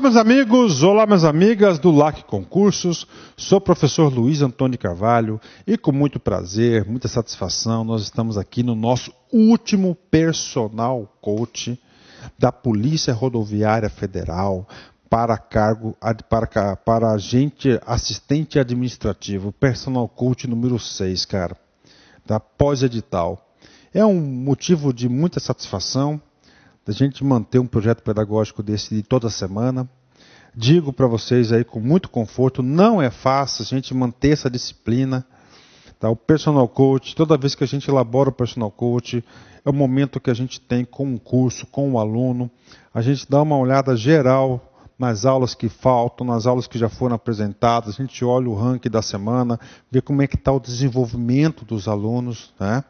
Olá, meus amigos, olá, minhas amigas do LAC Concursos. Sou o professor Luiz Antônio Carvalho e com muito prazer, muita satisfação, nós estamos aqui no nosso último personal coach da Polícia Rodoviária Federal para cargo para, para agente assistente administrativo, personal coach número 6, cara, da pós-edital. É um motivo de muita satisfação a gente manter um projeto pedagógico desse de toda semana. Digo para vocês aí com muito conforto, não é fácil a gente manter essa disciplina. Tá? O personal coach, toda vez que a gente elabora o personal coach, é o momento que a gente tem com o curso, com o aluno. A gente dá uma olhada geral nas aulas que faltam, nas aulas que já foram apresentadas, a gente olha o ranking da semana, vê como é que está o desenvolvimento dos alunos. Né?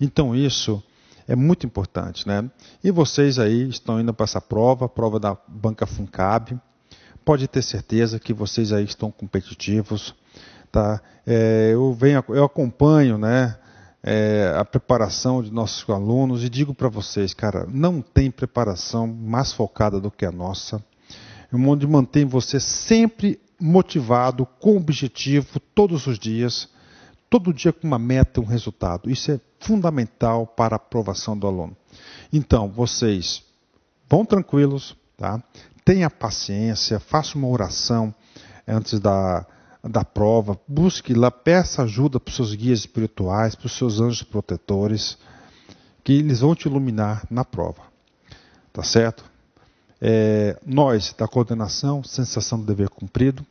Então isso é muito importante, né? E vocês aí estão indo para essa prova, a prova da Banca Funcab. Pode ter certeza que vocês aí estão competitivos, tá? É, eu venho, eu acompanho, né? É, a preparação de nossos alunos e digo para vocês, cara, não tem preparação mais focada do que a nossa. O é mundo mantém você sempre motivado, com objetivo, todos os dias todo dia com uma meta, um resultado. Isso é fundamental para a aprovação do aluno. Então, vocês vão tranquilos, tá? tenha paciência, faça uma oração antes da, da prova, busque lá, peça ajuda para os seus guias espirituais, para os seus anjos protetores, que eles vão te iluminar na prova. Tá certo? É, nós, da coordenação, sensação do dever cumprido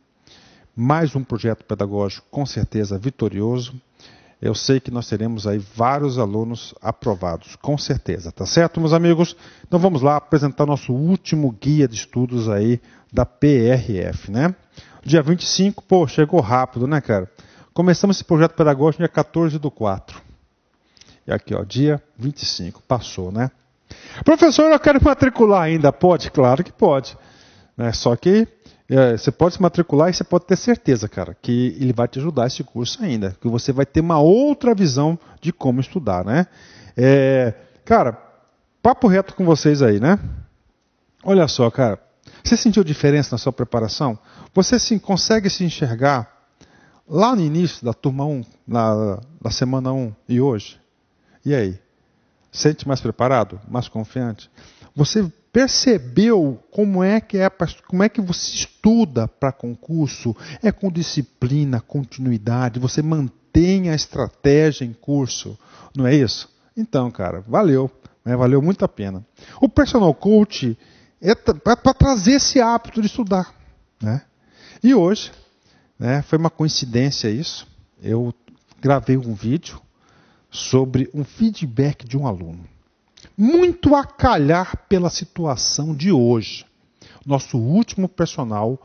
mais um projeto pedagógico com certeza vitorioso. Eu sei que nós teremos aí vários alunos aprovados, com certeza, tá certo, meus amigos? Então vamos lá apresentar nosso último guia de estudos aí da PRF, né? Dia 25, pô, chegou rápido, né, cara? Começamos esse projeto pedagógico dia 14 do 4. E aqui, ó, dia 25, passou, né? Professor, eu quero matricular ainda, pode? Claro que pode. Né? Só que é, você pode se matricular e você pode ter certeza, cara, que ele vai te ajudar esse curso ainda. Que você vai ter uma outra visão de como estudar, né? É, cara, papo reto com vocês aí, né? Olha só, cara. Você sentiu diferença na sua preparação? Você sim, consegue se enxergar lá no início da turma 1, na, na semana 1 e hoje? E aí? Sente mais preparado? Mais confiante? Você percebeu como é que é, como é que você estuda para concurso? É com disciplina, continuidade, você mantém a estratégia em curso, não é isso? Então, cara, valeu, né? valeu muito a pena. O personal coach é para trazer esse hábito de estudar, né? E hoje, né, foi uma coincidência isso. Eu gravei um vídeo sobre um feedback de um aluno muito a calhar pela situação de hoje. Nosso último personal,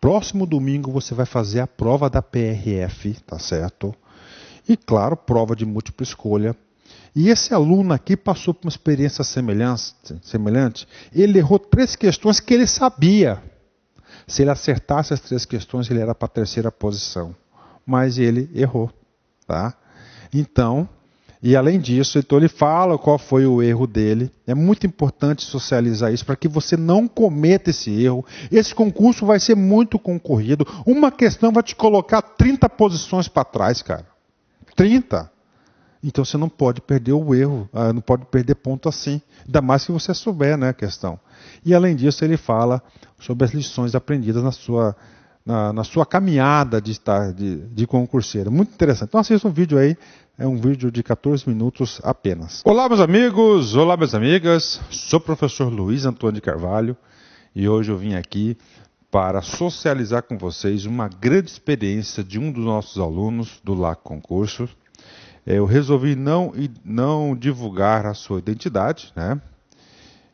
próximo domingo você vai fazer a prova da PRF, tá certo? E claro, prova de múltipla escolha. E esse aluno aqui passou por uma experiência semelhante. Ele errou três questões que ele sabia. Se ele acertasse as três questões, ele era para a terceira posição. Mas ele errou, tá? Então, e além disso, então ele fala qual foi o erro dele. É muito importante socializar isso para que você não cometa esse erro. Esse concurso vai ser muito concorrido. Uma questão vai te colocar 30 posições para trás, cara. 30. Então você não pode perder o erro, ah, não pode perder ponto assim. Ainda mais que você souber né, a questão. E além disso, ele fala sobre as lições aprendidas na sua, na, na sua caminhada de, estar, de, de concurseiro. Muito interessante. Então assista o um vídeo aí é um vídeo de 14 minutos apenas. Olá, meus amigos, olá, minhas amigas. Sou o professor Luiz Antônio de Carvalho e hoje eu vim aqui para socializar com vocês uma grande experiência de um dos nossos alunos do LAC Concurso. Eu resolvi não, não divulgar a sua identidade, né?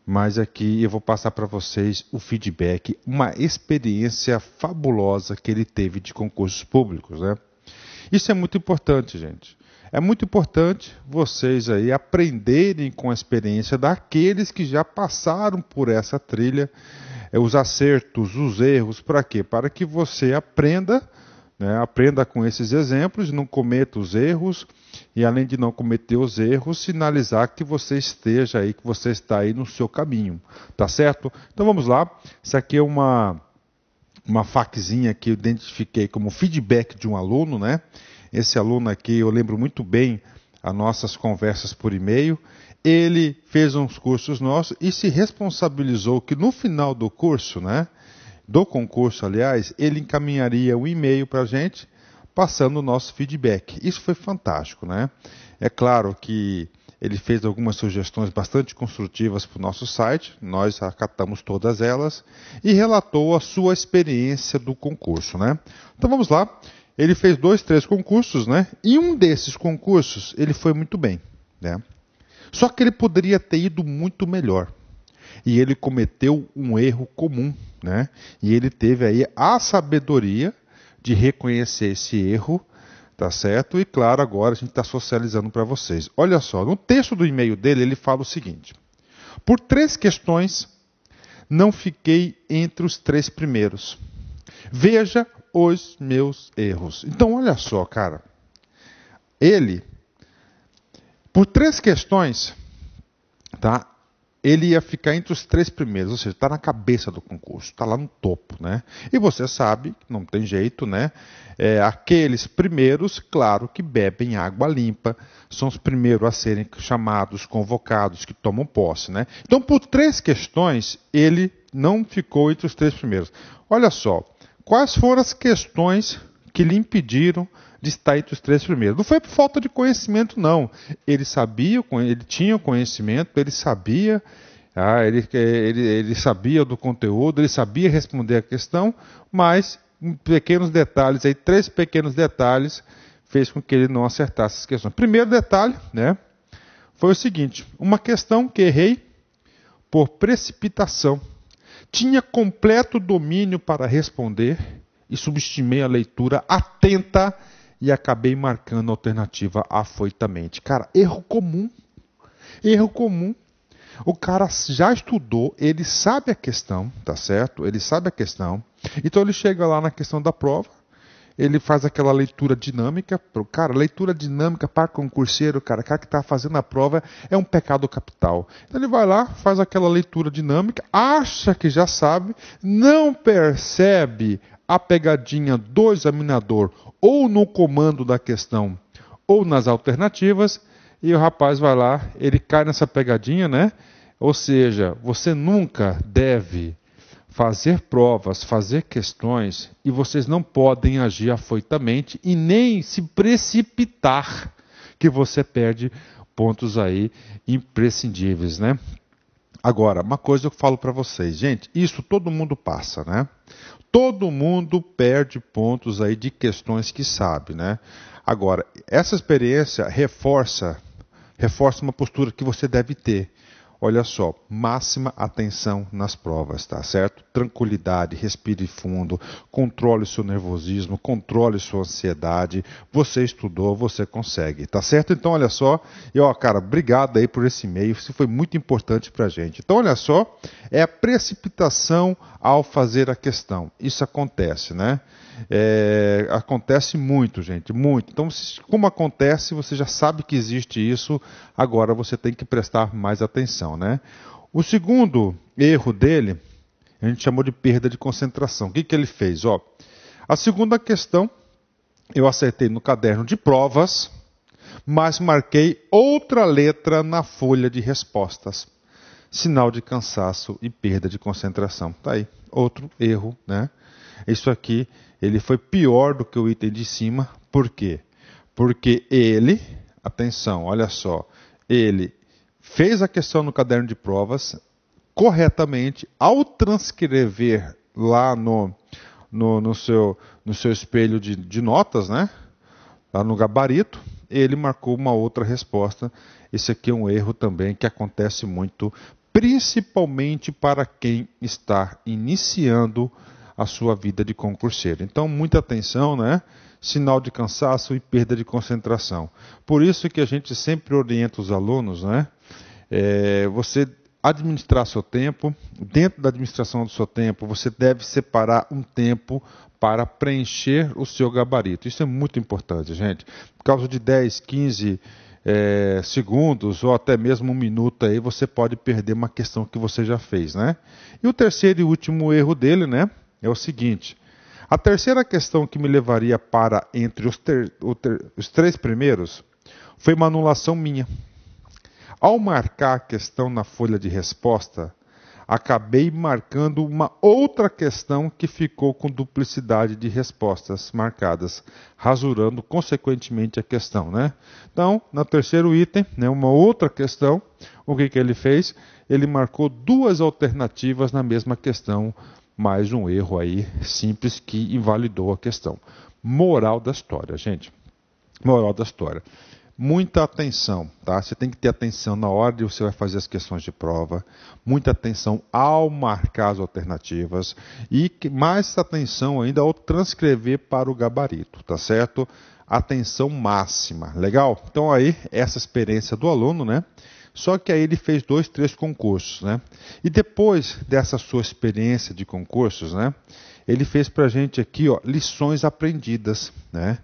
mas aqui eu vou passar para vocês o feedback, uma experiência fabulosa que ele teve de concursos públicos, né? Isso é muito importante, gente. É muito importante vocês aí aprenderem com a experiência daqueles que já passaram por essa trilha, é, os acertos, os erros, para quê? Para que você aprenda, né? aprenda com esses exemplos, não cometa os erros e além de não cometer os erros, sinalizar que você esteja aí, que você está aí no seu caminho, tá certo? Então vamos lá. Isso aqui é uma uma faquezinha que eu identifiquei como feedback de um aluno, né? Esse aluno aqui, eu lembro muito bem as nossas conversas por e-mail. Ele fez uns cursos nossos e se responsabilizou que no final do curso, né, do concurso, aliás, ele encaminharia um e-mail para a gente passando o nosso feedback. Isso foi fantástico, né? É claro que ele fez algumas sugestões bastante construtivas para o nosso site, nós acatamos todas elas e relatou a sua experiência do concurso, né? Então vamos lá. Ele fez dois, três concursos, né? E um desses concursos ele foi muito bem, né? Só que ele poderia ter ido muito melhor. E ele cometeu um erro comum, né? E ele teve aí a sabedoria de reconhecer esse erro, tá certo? E claro, agora a gente está socializando para vocês. Olha só, no texto do e-mail dele ele fala o seguinte: por três questões não fiquei entre os três primeiros. Veja os meus erros. Então, olha só, cara. Ele, por três questões, tá? Ele ia ficar entre os três primeiros, ou seja, está na cabeça do concurso, está lá no topo, né? E você sabe, não tem jeito, né? É, aqueles primeiros, claro, que bebem água limpa, são os primeiros a serem chamados, convocados, que tomam posse, né? Então, por três questões, ele não ficou entre os três primeiros. Olha só, Quais foram as questões que lhe impediram de estar entre os três primeiros? Não foi por falta de conhecimento, não. Ele sabia, ele tinha conhecimento, ele sabia, ah, ele, ele, ele sabia do conteúdo, ele sabia responder a questão, mas pequenos detalhes, aí, três pequenos detalhes, fez com que ele não acertasse as questões. Primeiro detalhe, né? Foi o seguinte: uma questão que errei por precipitação tinha completo domínio para responder e subestimei a leitura atenta e acabei marcando a alternativa afoitamente. Cara, erro comum. Erro comum. O cara já estudou, ele sabe a questão, tá certo? Ele sabe a questão. Então ele chega lá na questão da prova, ele faz aquela leitura dinâmica. Cara, leitura dinâmica para concurseiro, cara, cara que está fazendo a prova, é um pecado capital. Então ele vai lá, faz aquela leitura dinâmica, acha que já sabe, não percebe a pegadinha do examinador ou no comando da questão ou nas alternativas, e o rapaz vai lá, ele cai nessa pegadinha, né? Ou seja, você nunca deve fazer provas, fazer questões, e vocês não podem agir afoitamente e nem se precipitar, que você perde pontos aí imprescindíveis, né? Agora, uma coisa eu falo para vocês, gente, isso todo mundo passa, né? Todo mundo perde pontos aí de questões que sabe, né? Agora, essa experiência reforça reforça uma postura que você deve ter, Olha só, máxima atenção nas provas, tá certo? Tranquilidade, respire fundo, controle seu nervosismo, controle sua ansiedade. Você estudou, você consegue, tá certo? Então, olha só, e ó, cara, obrigado aí por esse e-mail, isso foi muito importante pra gente. Então, olha só, é a precipitação ao fazer a questão. Isso acontece, né? É, acontece muito, gente, muito. Então, como acontece, você já sabe que existe isso, agora você tem que prestar mais atenção, né? O segundo erro dele, a gente chamou de perda de concentração. O que, que ele fez? Ó, a segunda questão, eu acertei no caderno de provas, mas marquei outra letra na folha de respostas. Sinal de cansaço e perda de concentração. Tá aí, outro erro, né? Isso aqui ele foi pior do que o item de cima. Por quê? Porque ele, atenção, olha só, ele fez a questão no caderno de provas corretamente ao transcrever lá no, no, no seu, no seu espelho de, de notas, né? Lá no gabarito, ele marcou uma outra resposta. Esse aqui é um erro também que acontece muito, principalmente para quem está iniciando a sua vida de concurseiro. Então, muita atenção, né? Sinal de cansaço e perda de concentração. Por isso que a gente sempre orienta os alunos, né? É, você administrar seu tempo. Dentro da administração do seu tempo, você deve separar um tempo para preencher o seu gabarito. Isso é muito importante, gente. Por causa de 10, 15 é, segundos ou até mesmo um minuto aí, você pode perder uma questão que você já fez, né? E o terceiro e último erro dele, né? é o seguinte: a terceira questão que me levaria para entre os, ter, ter, os três primeiros foi uma anulação minha. Ao marcar a questão na folha de resposta, acabei marcando uma outra questão que ficou com duplicidade de respostas marcadas, rasurando consequentemente a questão. Né? Então, no terceiro item, né, uma outra questão, o que, que ele fez? Ele marcou duas alternativas na mesma questão mais um erro aí simples que invalidou a questão. Moral da história, gente. Moral da história. Muita atenção, tá? Você tem que ter atenção na hora de você vai fazer as questões de prova, muita atenção ao marcar as alternativas e mais atenção ainda ao transcrever para o gabarito, tá certo? Atenção máxima, legal? Então aí essa experiência do aluno, né? Só que aí ele fez dois, três concursos, né? E depois dessa sua experiência de concursos, né? Ele fez para a gente aqui, ó, lições aprendidas, né?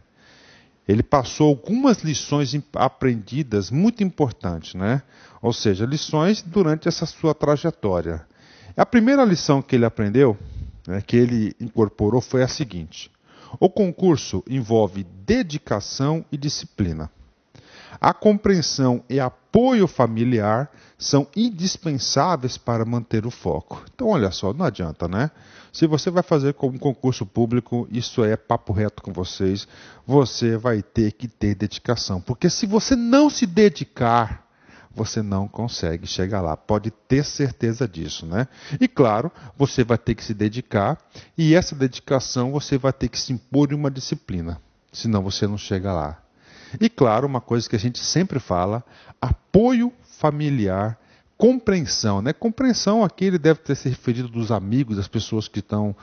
Ele passou algumas lições aprendidas muito importantes, né? Ou seja, lições durante essa sua trajetória. A primeira lição que ele aprendeu, né, que ele incorporou, foi a seguinte: o concurso envolve dedicação e disciplina. A compreensão e apoio familiar são indispensáveis para manter o foco. Então, olha só, não adianta, né? Se você vai fazer como concurso público, isso é papo reto com vocês, você vai ter que ter dedicação. Porque se você não se dedicar, você não consegue chegar lá. Pode ter certeza disso, né? E claro, você vai ter que se dedicar, e essa dedicação você vai ter que se impor em uma disciplina, senão você não chega lá. E claro, uma coisa que a gente sempre fala, apoio familiar, compreensão, né? Compreensão aqui ele deve ter se referido dos amigos, das pessoas que estão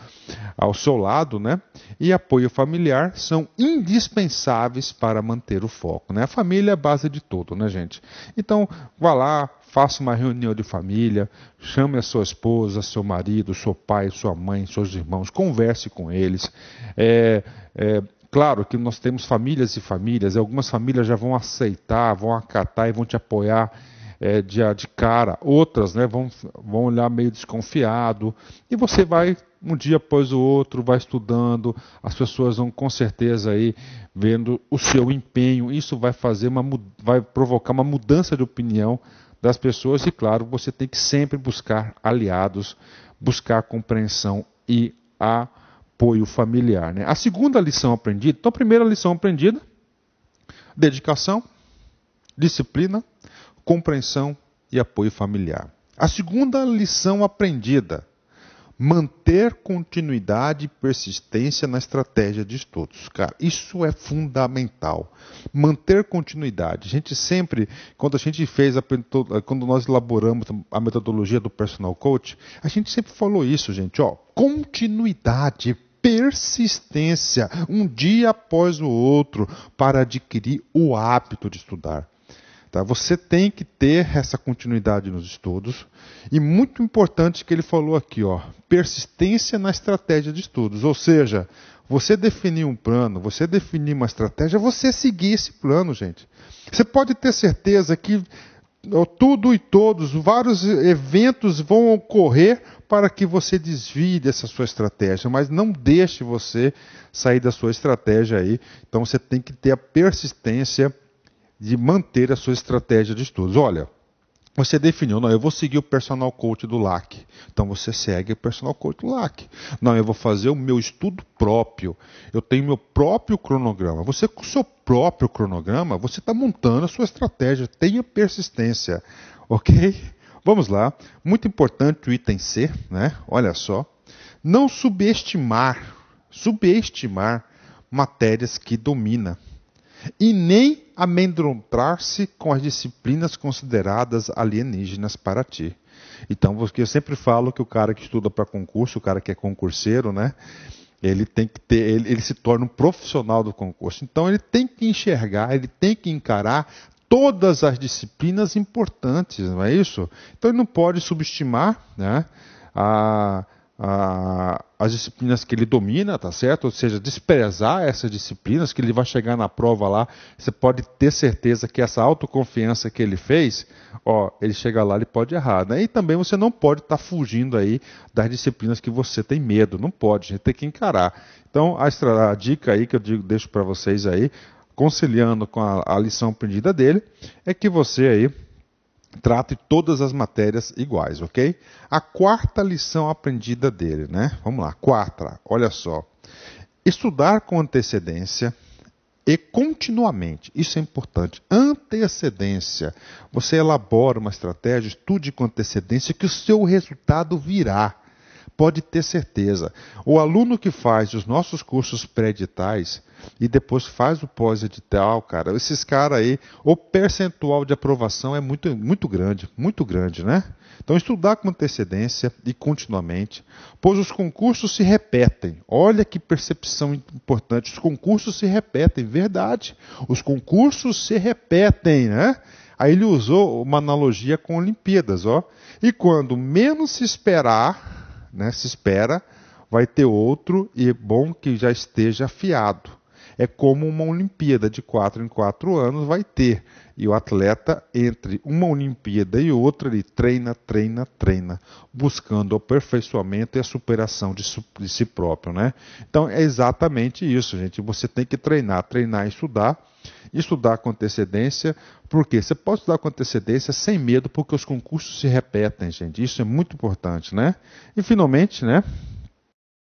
ao seu lado, né? E apoio familiar são indispensáveis para manter o foco, né? A família é a base de tudo, né, gente? Então, vá lá, faça uma reunião de família, chame a sua esposa, seu marido, seu pai, sua mãe, seus irmãos, converse com eles, é, é, Claro que nós temos famílias e famílias, e algumas famílias já vão aceitar, vão acatar e vão te apoiar é, eh, de, de, cara, outras né, vão, vão olhar meio desconfiado, e você vai um dia após o outro, vai estudando, as pessoas vão com certeza aí vendo o seu empenho, isso vai fazer uma vai provocar uma mudança de opinião das pessoas e claro, você tem que sempre buscar aliados, buscar compreensão e a apoio familiar. Né? A segunda lição aprendida, então a primeira lição aprendida, dedicação, disciplina, compreensão e apoio familiar. A segunda lição aprendida, manter continuidade e persistência na estratégia de estudos. Cara, isso é fundamental. Manter continuidade. A gente sempre, quando a gente fez, a, quando nós elaboramos a metodologia do personal coach, a gente sempre falou isso, gente, ó, continuidade persistência, um dia após o outro, para adquirir o hábito de estudar. Tá? Você tem que ter essa continuidade nos estudos. E muito importante que ele falou aqui, ó, persistência na estratégia de estudos. Ou seja, você definir um plano, você definir uma estratégia, você seguir esse plano, gente. Você pode ter certeza que tudo e todos, vários eventos vão ocorrer para que você desvie dessa sua estratégia, mas não deixe você sair da sua estratégia aí. Então você tem que ter a persistência de manter a sua estratégia de estudos. Olha, você definiu, não, eu vou seguir o personal coach do LAC. Então você segue o personal coach do LAC. Não, eu vou fazer o meu estudo próprio. Eu tenho meu próprio cronograma. Você com o seu próprio cronograma, você está montando a sua estratégia. Tenha persistência, ok? Vamos lá. Muito importante o item C, né? Olha só. Não subestimar, subestimar matérias que domina e nem amedrontar-se com as disciplinas consideradas alienígenas para ti. Então, porque eu sempre falo que o cara que estuda para concurso, o cara que é concurseiro, né? Ele tem que ter, ele, ele se torna um profissional do concurso. Então ele tem que enxergar, ele tem que encarar todas as disciplinas importantes, não é isso? Então ele não pode subestimar né, a, as disciplinas que ele domina, tá certo? Ou seja, desprezar essas disciplinas que ele vai chegar na prova lá, você pode ter certeza que essa autoconfiança que ele fez, ó, ele chega lá, ele pode errar, né? E também você não pode estar tá fugindo aí das disciplinas que você tem medo, não pode, a gente tem que encarar. Então, a, a dica aí que eu digo, deixo para vocês aí, conciliando com a, a lição aprendida dele, é que você aí trate todas as matérias iguais, ok? A quarta lição aprendida dele, né? Vamos lá, quarta, olha só. Estudar com antecedência e continuamente, isso é importante, antecedência. Você elabora uma estratégia, estude com antecedência que o seu resultado virá pode ter certeza. O aluno que faz os nossos cursos pré-editais e depois faz o pós-edital, cara, esses caras aí, o percentual de aprovação é muito, muito grande, muito grande, né? Então, estudar com antecedência e continuamente, pois os concursos se repetem. Olha que percepção importante: os concursos se repetem, verdade. Os concursos se repetem, né? Aí ele usou uma analogia com Olimpíadas, ó. E quando menos se esperar, né? Se espera, vai ter outro e é bom que já esteja afiado. É como uma Olimpíada de quatro em quatro anos vai ter. E o atleta, entre uma Olimpíada e outra, ele treina, treina, treina, buscando o aperfeiçoamento e a superação de, de si próprio. Né? Então é exatamente isso, gente. Você tem que treinar, treinar e estudar Estudar com antecedência, porque você pode estudar com antecedência sem medo, porque os concursos se repetem, gente. Isso é muito importante, né? E finalmente, né?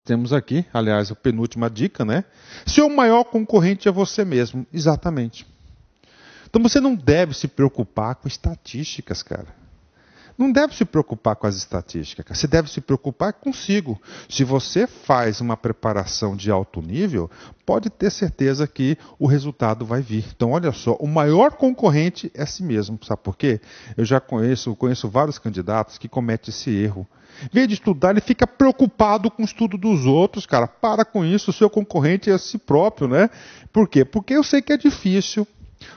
Temos aqui, aliás, a penúltima dica, né? Seu maior concorrente é você mesmo. Exatamente. Então você não deve se preocupar com estatísticas, cara não deve se preocupar com as estatísticas, você deve se preocupar consigo. Se você faz uma preparação de alto nível, pode ter certeza que o resultado vai vir. Então, olha só, o maior concorrente é si mesmo, sabe por quê? Eu já conheço, conheço vários candidatos que cometem esse erro. Em vez de estudar, ele fica preocupado com o estudo dos outros, cara. Para com isso, o seu concorrente é a si próprio, né? Por quê? Porque eu sei que é difícil,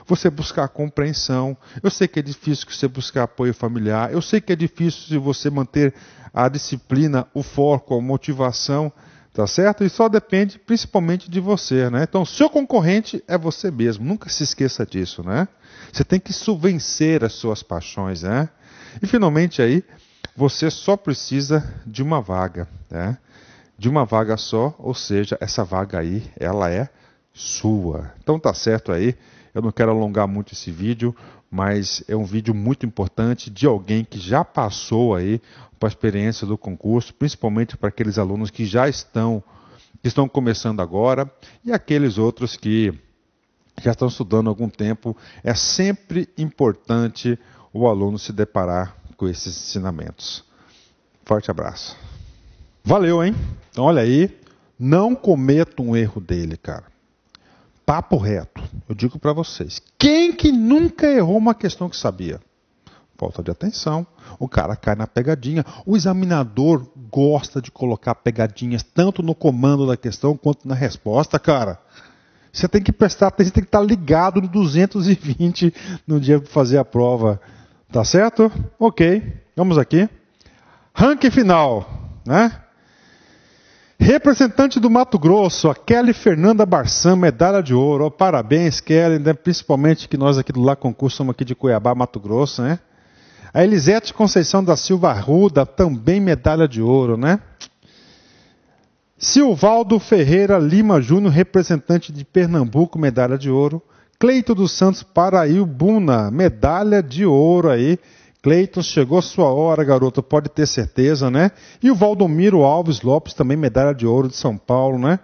você buscar compreensão. Eu sei que é difícil você buscar apoio familiar. Eu sei que é difícil você manter a disciplina, o foco, a motivação, tá certo? E só depende principalmente de você, né? Então, seu concorrente é você mesmo. Nunca se esqueça disso, né? Você tem que subvencer as suas paixões, né? E finalmente aí, você só precisa de uma vaga, né? De uma vaga só, ou seja, essa vaga aí, ela é sua. Então tá certo aí. Eu não quero alongar muito esse vídeo, mas é um vídeo muito importante de alguém que já passou aí para a experiência do concurso, principalmente para aqueles alunos que já estão que estão começando agora e aqueles outros que já estão estudando há algum tempo. É sempre importante o aluno se deparar com esses ensinamentos. Forte abraço. Valeu, hein? Então, olha aí, não cometa um erro dele, cara. Papo reto. Eu digo para vocês, quem que nunca errou uma questão que sabia? Falta de atenção, o cara cai na pegadinha. O examinador gosta de colocar pegadinhas tanto no comando da questão quanto na resposta, cara. Você tem que prestar atenção, tem que estar tá ligado no 220 no dia de fazer a prova. Tá certo? Ok, vamos aqui. Ranking final, né? Representante do Mato Grosso, a Kelly Fernanda Barçan, medalha de ouro. Oh, parabéns, Kelly, né? principalmente que nós aqui do Lá Concurso somos aqui de Cuiabá, Mato Grosso, né? A Elisete Conceição da Silva Ruda, também medalha de ouro, né? Silvaldo Ferreira Lima Júnior, representante de Pernambuco, medalha de ouro. Cleito dos Santos Paraíbuna, medalha de ouro aí. Cleiton, chegou sua hora, garoto, pode ter certeza, né? E o Valdomiro Alves Lopes, também medalha de ouro de São Paulo, né?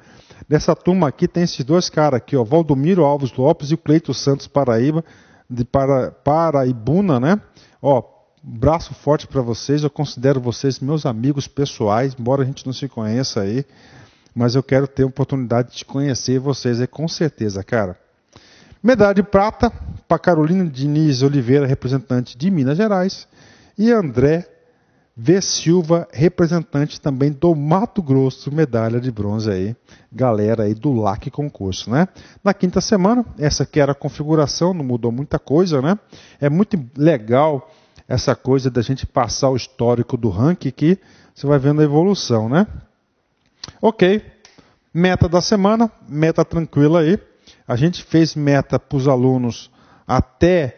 Dessa turma aqui tem esses dois caras aqui, ó, Valdomiro Alves Lopes e o Cleiton Santos Paraíba, de para, Paraibuna, né? Ó, braço forte para vocês, eu considero vocês meus amigos pessoais, embora a gente não se conheça aí, mas eu quero ter a oportunidade de conhecer vocês aí com certeza, cara. Medalha de prata para Carolina Diniz Oliveira, representante de Minas Gerais, e André V. Silva, representante também do Mato Grosso, medalha de bronze aí, galera aí do LAC concurso, né? Na quinta semana, essa aqui era a configuração, não mudou muita coisa, né? É muito legal essa coisa da gente passar o histórico do ranking que você vai vendo a evolução, né? Ok, meta da semana, meta tranquila aí a gente fez meta para os alunos até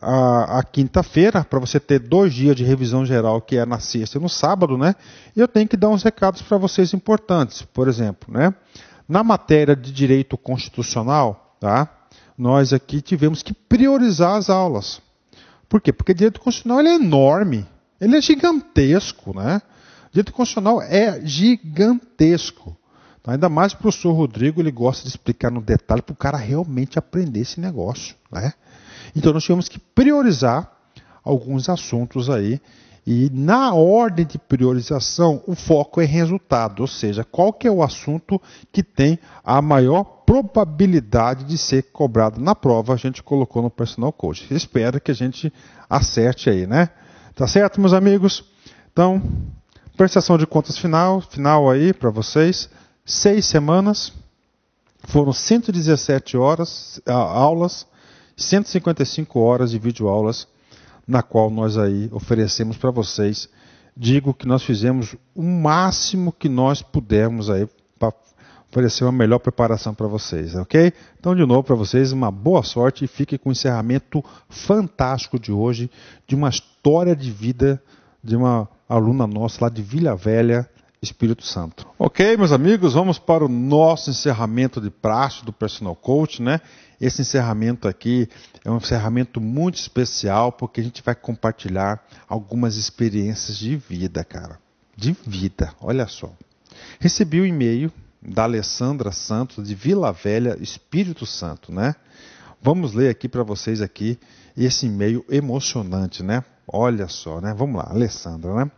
a, a quinta-feira, para você ter dois dias de revisão geral, que é na sexta e no sábado, né? E eu tenho que dar uns recados para vocês importantes, por exemplo, né? Na matéria de direito constitucional, tá? Nós aqui tivemos que priorizar as aulas. Por quê? Porque direito constitucional é enorme, ele é gigantesco, né? Direito constitucional é gigantesco. Ainda mais o professor Rodrigo, ele gosta de explicar no detalhe para o cara realmente aprender esse negócio. Né? Então nós tivemos que priorizar alguns assuntos aí. E na ordem de priorização, o foco é resultado, ou seja, qual que é o assunto que tem a maior probabilidade de ser cobrado na prova, a gente colocou no personal coach. Espero que a gente acerte aí, né? Tá certo, meus amigos? Então, prestação de contas final, final aí para vocês seis semanas, foram 117 horas, aulas, 155 horas de videoaulas, na qual nós aí oferecemos para vocês. Digo que nós fizemos o máximo que nós pudermos aí para oferecer uma melhor preparação para vocês, ok? Então, de novo, para vocês, uma boa sorte e fique com o encerramento fantástico de hoje, de uma história de vida de uma aluna nossa lá de Vila Velha, Espírito Santo. Ok, meus amigos, vamos para o nosso encerramento de praxe do Personal Coach, né? Esse encerramento aqui é um encerramento muito especial porque a gente vai compartilhar algumas experiências de vida, cara. De vida, olha só. Recebi o um e-mail da Alessandra Santos de Vila Velha, Espírito Santo, né? Vamos ler aqui para vocês aqui esse e-mail emocionante, né? Olha só, né? Vamos lá, Alessandra, né?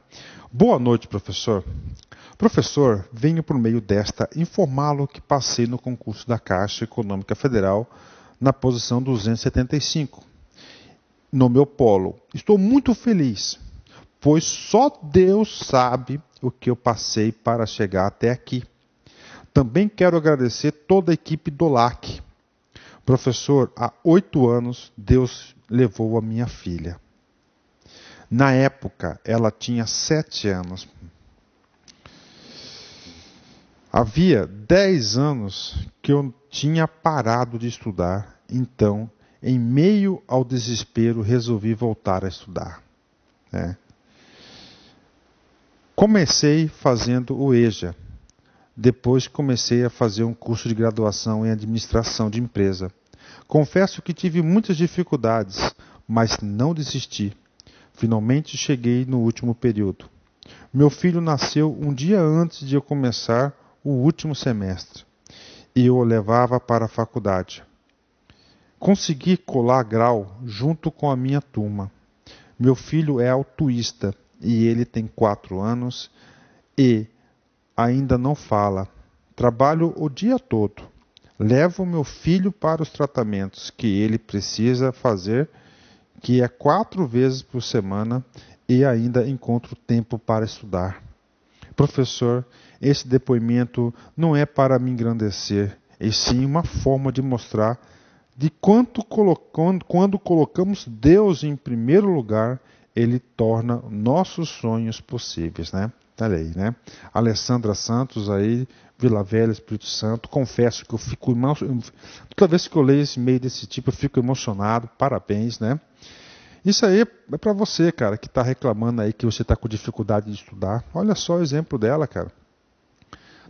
Boa noite, professor. Professor, venho por meio desta informá-lo que passei no concurso da Caixa Econômica Federal na posição 275, no meu polo. Estou muito feliz, pois só Deus sabe o que eu passei para chegar até aqui. Também quero agradecer toda a equipe do LAC. Professor, há oito anos Deus levou a minha filha. Na época, ela tinha sete anos. Havia dez anos que eu tinha parado de estudar, então, em meio ao desespero, resolvi voltar a estudar. É. Comecei fazendo o EJA. Depois comecei a fazer um curso de graduação em administração de empresa. Confesso que tive muitas dificuldades, mas não desisti. Finalmente cheguei no último período. Meu filho nasceu um dia antes de eu começar o último semestre e eu o levava para a faculdade. Consegui colar grau junto com a minha turma. Meu filho é autuísta e ele tem quatro anos e ainda não fala. Trabalho o dia todo. Levo meu filho para os tratamentos que ele precisa fazer que é quatro vezes por semana e ainda encontro tempo para estudar. Professor, esse depoimento não é para me engrandecer, e sim uma forma de mostrar de quanto colocando, quando colocamos Deus em primeiro lugar, ele torna nossos sonhos possíveis, né? Tá aí, Né? Alessandra Santos, aí, Vila Velha, Espírito Santo, confesso que eu fico emocionado. Toda vez que eu leio esse meio desse tipo, eu fico emocionado, parabéns, né? Isso aí é para você, cara, que está reclamando aí que você está com dificuldade de estudar. Olha só o exemplo dela, cara.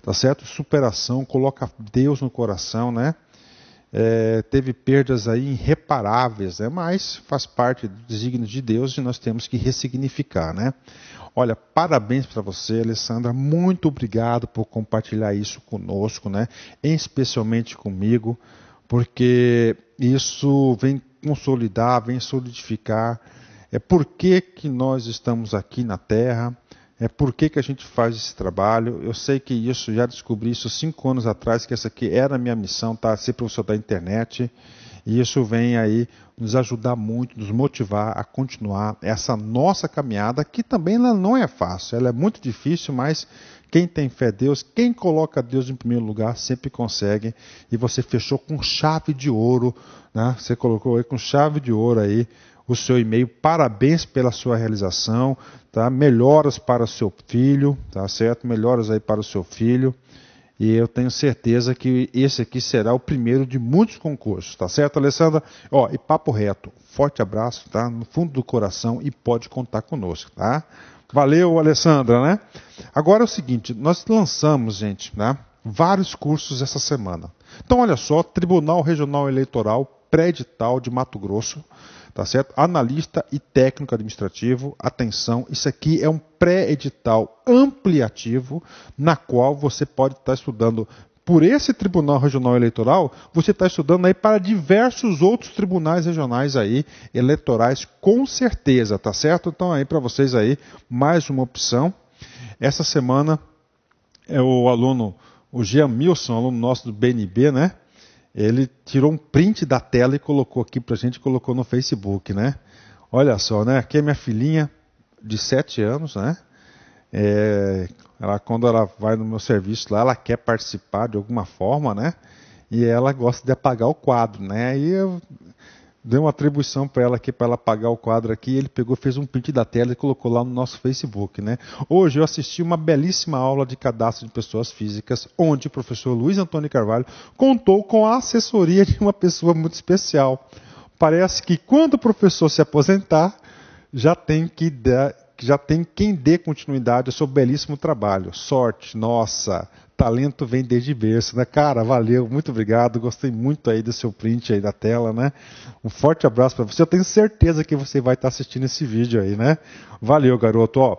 Tá certo? Superação, coloca Deus no coração, né? É, teve perdas aí irreparáveis, né? mas faz parte do desígnio de Deus e nós temos que ressignificar. Né? Olha, parabéns para você, Alessandra. Muito obrigado por compartilhar isso conosco, né? Especialmente comigo, porque isso vem consolidar, vem solidificar. É por que, que nós estamos aqui na Terra, é por que, que a gente faz esse trabalho. Eu sei que isso, já descobri isso cinco anos atrás, que essa aqui era a minha missão, tá? ser professor da internet. E isso vem aí nos ajudar muito, nos motivar a continuar essa nossa caminhada, que também ela não é fácil, ela é muito difícil, mas quem tem fé em Deus, quem coloca Deus em primeiro lugar, sempre consegue. E você fechou com chave de ouro, né? Você colocou aí com chave de ouro aí o seu e-mail. Parabéns pela sua realização, tá? Melhoras para o seu filho, tá certo? Melhoras aí para o seu filho. E eu tenho certeza que esse aqui será o primeiro de muitos concursos, tá certo, Alessandra? Ó, e papo reto, forte abraço, tá? No fundo do coração e pode contar conosco, tá? Valeu, Alessandra, né? Agora é o seguinte, nós lançamos, gente, né? Vários cursos essa semana. Então, olha só, Tribunal Regional Eleitoral, pré-edital de Mato Grosso tá certo? Analista e técnico administrativo, atenção, isso aqui é um pré-edital ampliativo na qual você pode estar tá estudando por esse Tribunal Regional Eleitoral, você está estudando aí para diversos outros tribunais regionais aí eleitorais, com certeza, tá certo? Então aí para vocês aí mais uma opção. Essa semana é o aluno, o Jean Milson, aluno nosso do BNB, né? Ele tirou um print da tela e colocou aqui pra gente, colocou no Facebook, né? Olha só, né? Aqui é minha filhinha de 7 anos, né? É, ela, quando ela vai no meu serviço lá, ela quer participar de alguma forma, né? E ela gosta de apagar o quadro, né? Aí eu, deu uma atribuição para ela aqui, para ela pagar o quadro aqui. Ele pegou, fez um print da tela e colocou lá no nosso Facebook, né? Hoje eu assisti uma belíssima aula de cadastro de pessoas físicas, onde o professor Luiz Antônio Carvalho contou com a assessoria de uma pessoa muito especial. Parece que quando o professor se aposentar, já tem que dar, que já tem quem dê continuidade ao seu belíssimo trabalho. Sorte, nossa, talento vem desde berço, né? Cara, valeu, muito obrigado, gostei muito aí do seu print aí da tela, né? Um forte abraço para você, eu tenho certeza que você vai estar tá assistindo esse vídeo aí, né? Valeu, garoto, ó.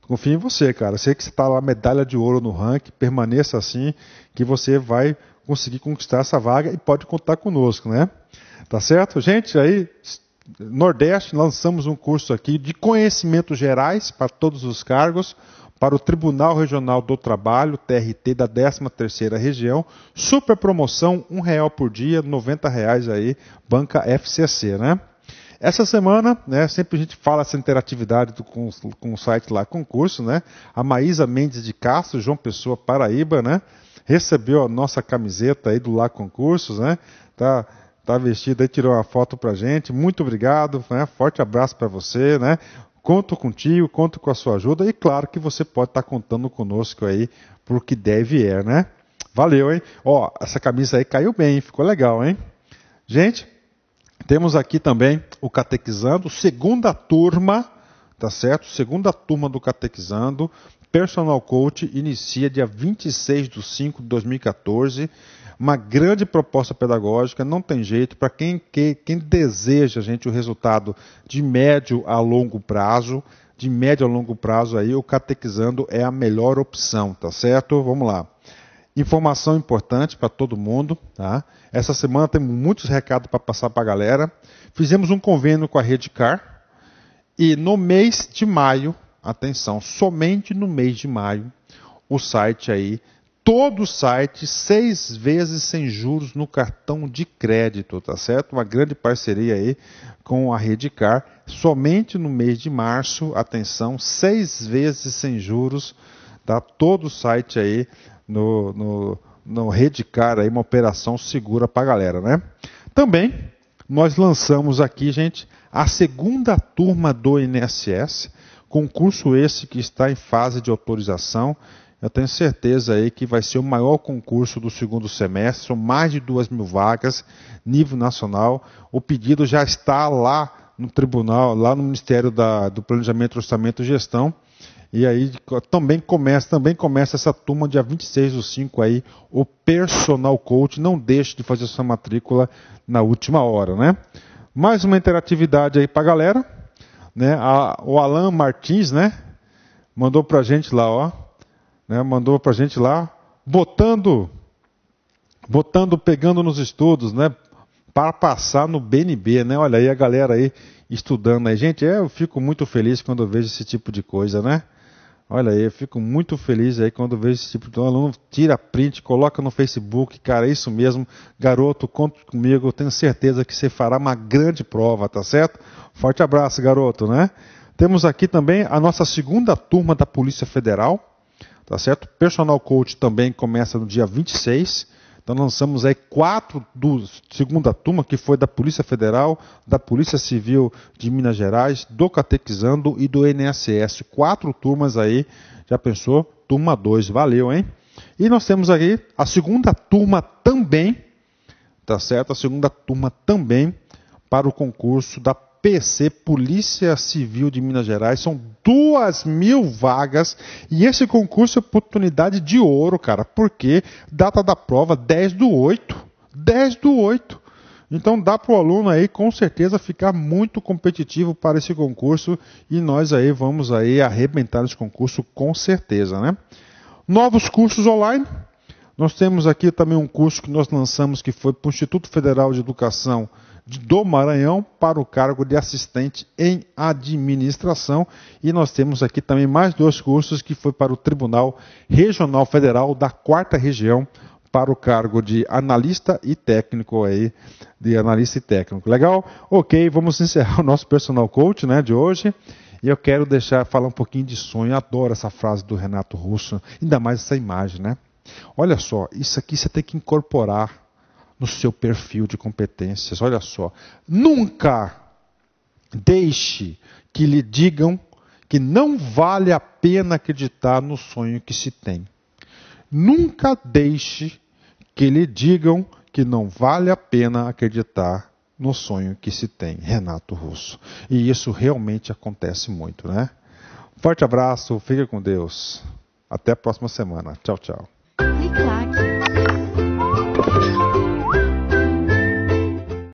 Confio em você, cara. sei que você está lá medalha de ouro no ranking, permaneça assim, que você vai conseguir conquistar essa vaga e pode contar conosco, né? Tá certo, gente? Aí Nordeste, lançamos um curso aqui de conhecimentos gerais para todos os cargos, para o Tribunal Regional do Trabalho, TRT da 13ª Região, super promoção, um real por dia, R$ reais aí, banca FCC, né? Essa semana, né, sempre a gente fala essa interatividade do, com, com o site lá, concurso, né? A Maísa Mendes de Castro, João Pessoa, Paraíba, né? Recebeu a nossa camiseta aí do Lá Concursos, né? Tá Tá vestido aí, tirou uma foto pra gente. Muito obrigado, né? Forte abraço para você, né? Conto contigo, conto com a sua ajuda e claro que você pode estar tá contando conosco aí pro que deve é, né? Valeu, hein? Ó, essa camisa aí caiu bem, ficou legal, hein? Gente, temos aqui também o Catequizando, segunda turma tá certo? Segunda turma do Catequizando, Personal Coach, inicia dia 26 de 5 de 2014. Uma grande proposta pedagógica, não tem jeito, para quem, que, quem deseja, gente, o resultado de médio a longo prazo, de médio a longo prazo aí, o Catequizando é a melhor opção, tá certo? Vamos lá. Informação importante para todo mundo. Tá? Essa semana temos muitos recados para passar para a galera. Fizemos um convênio com a Rede Car, e no mês de maio, atenção, somente no mês de maio, o site aí, todo o site, seis vezes sem juros no cartão de crédito, tá certo? Uma grande parceria aí com a Redicar. Somente no mês de março, atenção, seis vezes sem juros, tá? Todo o site aí no, no, no Redicar, aí, uma operação segura para a galera, né? Também nós lançamos aqui, gente, a segunda turma do INSS, concurso esse que está em fase de autorização. Eu tenho certeza aí que vai ser o maior concurso do segundo semestre, são mais de duas mil vagas, nível nacional. O pedido já está lá no tribunal, lá no Ministério da, do Planejamento, Orçamento e Gestão. E aí também começa, também começa essa turma dia 26 do 5 aí, o personal coach, não deixe de fazer sua matrícula na última hora, né? Mais uma interatividade aí pra galera, né? A, o Alan Martins, né? Mandou pra gente lá, ó, né? Mandou pra gente lá, botando, botando, pegando nos estudos, né? Para passar no BNB, né? Olha aí a galera aí estudando aí. Gente, é, eu fico muito feliz quando eu vejo esse tipo de coisa, né? Olha aí, eu fico muito feliz aí quando vejo esse tipo de aluno, tira print, coloca no Facebook, cara, é isso mesmo. Garoto, conta comigo, eu tenho certeza que você fará uma grande prova, tá certo? Forte abraço, garoto, né? Temos aqui também a nossa segunda turma da Polícia Federal, tá certo? Personal Coach também começa no dia 26 então lançamos aí quatro do segunda turma, que foi da Polícia Federal, da Polícia Civil de Minas Gerais, do Catequizando e do NSS. Quatro turmas aí, já pensou? Turma 2, valeu, hein? E nós temos aqui a segunda turma também, tá certo? A segunda turma também para o concurso da PC, Polícia Civil de Minas Gerais. São duas mil vagas. E esse concurso é oportunidade de ouro, cara. Porque data da prova 10 do 8. 10 do 8. Então dá para o aluno aí com certeza ficar muito competitivo para esse concurso e nós aí vamos aí arrebentar esse concurso com certeza, né? Novos cursos online. Nós temos aqui também um curso que nós lançamos que foi para o Instituto Federal de Educação do Maranhão para o cargo de assistente em administração. E nós temos aqui também mais dois cursos que foi para o Tribunal Regional Federal da Quarta Região para o cargo de analista e técnico aí, de analista e técnico. Legal? OK, vamos encerrar o nosso personal coach, né, de hoje. E eu quero deixar falar um pouquinho de sonho. Eu adoro essa frase do Renato Russo, ainda mais essa imagem, né? Olha só, isso aqui você tem que incorporar no seu perfil de competências. Olha só, nunca deixe que lhe digam que não vale a pena acreditar no sonho que se tem. Nunca deixe que lhe digam que não vale a pena acreditar no sonho que se tem, Renato Russo. E isso realmente acontece muito, né? Forte abraço, fique com Deus. Até a próxima semana. Tchau, tchau.